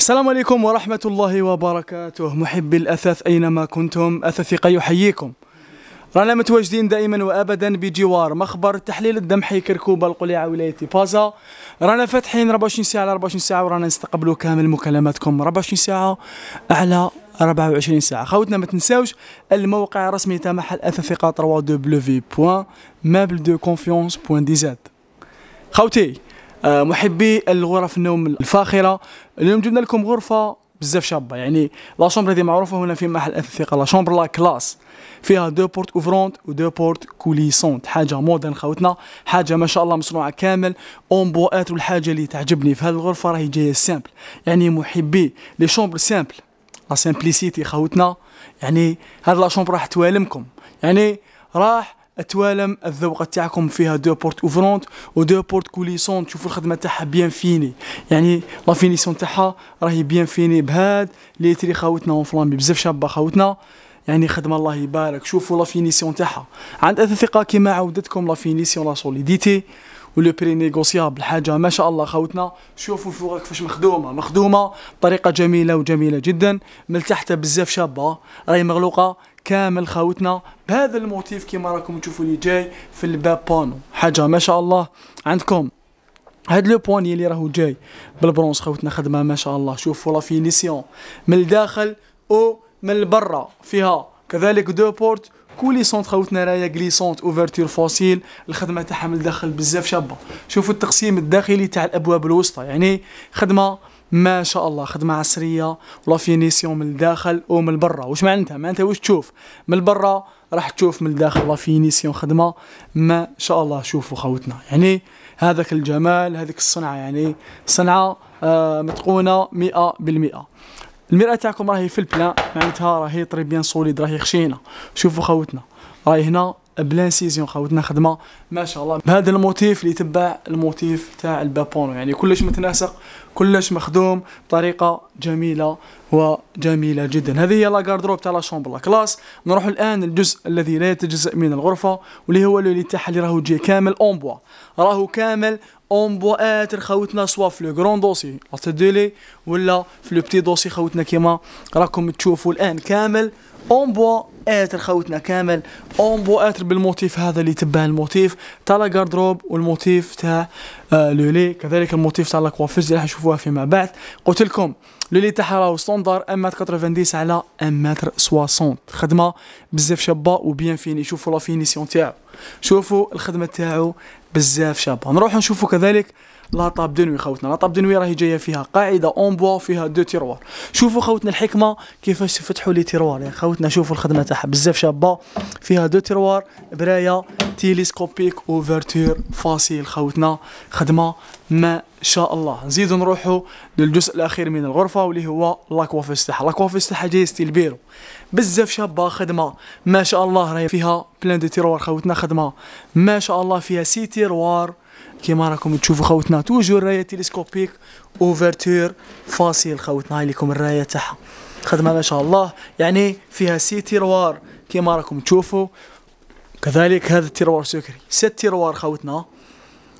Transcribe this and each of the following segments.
السلام عليكم ورحمة الله وبركاته محبي الأثاث أينما كنتم أثثقة يحييكم رانا متواجدين دائما وابدا بجوار مخبر تحليل الدم حي كركوبه القليعه ولايه بازا رانا فاتحين 24 ساعه على 24 ساعه ورانا نستقبلوا كامل مكالماتكم 24 ساعه على 24 ساعه خوتنا ما تنساوش الموقع الرسمي تاع محل اثاثقه بوان دي زاد خوتي آه، محبي الغرف النوم الفاخره اليوم جبنا لكم غرفه بزاف شابه يعني لا شومبر هذه معروفه هنا في محل الثقه لا شومبر لا كلاس فيها دو بورت اوفرونت ودو بورت كوليسونت حاجه مودرن خوتنا حاجه ما شاء الله مصنوعه كامل اون بوات والحاجه اللي تعجبني في هذه الغرفه راهي جايه سامبل يعني محبي لي شومبر سامبل لا سامبليسيتي خوتنا يعني هاد لا شومبر راح توالمكم يعني راح اتوالم الذوقه تاعكم فيها دو بورت اوفرونت ودو بورت كوليسون تشوفوا الخدمه تاعها بيان فيني يعني لا فينيسيون تاعها راهي بيان فيني بهاد لي تري خاوتنا اون فلامبي بزاف شابه خاوتنا يعني خدمه الله يبارك شوفوا لا فينيسيون تاعها عند اثاث ثقه كيما عودتكم لا فينيسيون لا سوليديتي ولو بري نيغوسيابل حاجه ما شاء الله خاوتنا شوفوا الفوغه كيفاش مخدومه مخدومه بطريقه جميله وجميله جدا من تحتها بزاف شابه راهي مغلوقه كامل خاوتنا بهذا الموتيف كما راكم تشوفوا لي جاي في الباب بانو حاجه ما شاء الله عندكم هاد لو بواني اللي راهو جاي بالبرونز خاوتنا خدمه ما شاء الله شوفوا لا فينيسيون من الداخل او من برا فيها كذلك دو بورت كولي سونت خاوتنا رايا كليسونت اوفرتير فوسيل الخدمه تاعها من الداخل بزاف شابه شوفوا التقسيم الداخلي تاع الابواب الوسطى يعني خدمه ما شاء الله خدمه عصريه ولا نيسيون من الداخل ومن برا واش معناتها معناتها واش تشوف من برا راح تشوف من الداخل لا نيسيون خدمه ما شاء الله شوفوا خوتنا يعني هذاك الجمال هذيك الصنعه يعني صنعه آه متقونه 100% المراه تاعكم راهي في البلان معناتها راهي طري بيان سوليد راهي خشينه شوفوا خوتنا راهي هنا بلان سيزيون خاوتنا خدمه ما شاء الله بهذا الموتيف اللي تبع الموتيف تاع البابونو يعني كلش متناسق كلش مخدوم بطريقه جميله وجميله جدا هذه هي لاكاردروب تاع لا شومبر كلاس نروح الان للجزء الذي لا يتجزا من الغرفه واللي هو اللي تاعها اللي راهو جي كامل اون بوا راهو كامل اون بوا اتر خاوتنا سوا في لو كرون دوسي اتديلي ولا في لو بتي دوسي خاوتنا كيما راكم تشوفوا الان كامل اون بوا اتر خاوتنا كامل اون بوا اتر بالموتيف هذا اللي تبع الموتيف تاع لا غاردروب والموتيف تاع آه لولي كذلك الموتيف تاع لا كوافيز اللي راح نشوفوها فيما بعد قلت لكم لولي تاعها راهو ستوندار 1 متر 90 على 1 متر 60 خدمه بزاف شابه وبيان فيني شوفوا لا فينيسيون تاعو شوفوا الخدمه تاعو بزاف شابه نروحو نشوفو كذلك لاطاب دنوي خوتنا لاطاب دنوي راهي جايه فيها قاعده اون بوا فيها دو تيروار شوفوا خوتنا الحكمه كيفاش تفتحوا لي تيروار يا خوتنا شوفوا الخدمه تاعها بزاف شابه فيها دو تيروار برايه تيليسكوبيك اوفرتور فاسيل خوتنا خدمه ما شاء الله نزيدو نروحو للجزء الاخير من الغرفه واللي هو لاكوافيس تاعها لاكوافيس تاعها جاي ستيل بيرو بزاف شابه خدمه ما شاء الله راهي فيها بلان دو تيروار خوتنا خدمه ما شاء الله فيها سي تيروار كيما راكم تشوفوا خوتنا توجور رايه تيليسكوبيك اوفرتور فاسيل خوتنا هاي لكم الرايه تاعها خدمه ما شاء الله يعني فيها سي تيروار كيما راكم تشوفوا كذلك هذا التيروار سكري ست تيروار خوتنا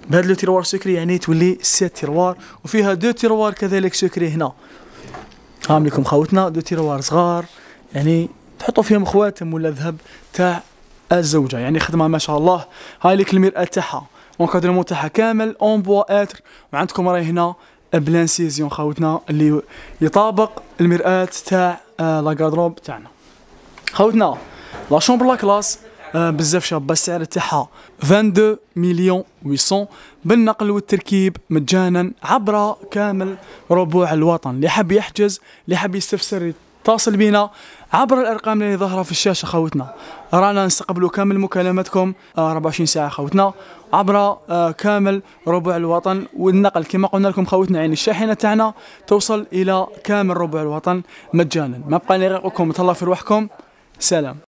بهذا لو تيروار سكري يعني تولي ست تيروار وفيها دو تيروار كذلك سكري هنا هام لكم خوتنا دو تيروار صغار يعني تحطوا فيهم خواتم ولا ذهب تاع الزوجه يعني خدمه ما شاء الله هاي لك المراه تاعها اونكادرمون تاعها كامل اون بوا اتر وعندكم راهي هنا بلانسيزيون خوتنا اللي يطابق المرآة تاع لا آه، تاعنا خوتنا لا شومبر لا كلاس Euh, بزاف شابه السعر تاعها 22 مليون 800 بالنقل والتركيب مجانا عبر كامل ربوع الوطن اللي حاب يحجز اللي حاب يستفسر يتصل بينا عبر الارقام اللي ظاهره في الشاشه خوتنا رانا نستقبلوا كامل مكالماتكم 24 آه، ساعه خوتنا عبر آه، كامل ربع الوطن والنقل كما قلنا لكم خوتنا يعني الشاحنه تاعنا توصل الى كامل ربع الوطن مجانا ما بقى غير نقولكم تهلاو في روحكم سلام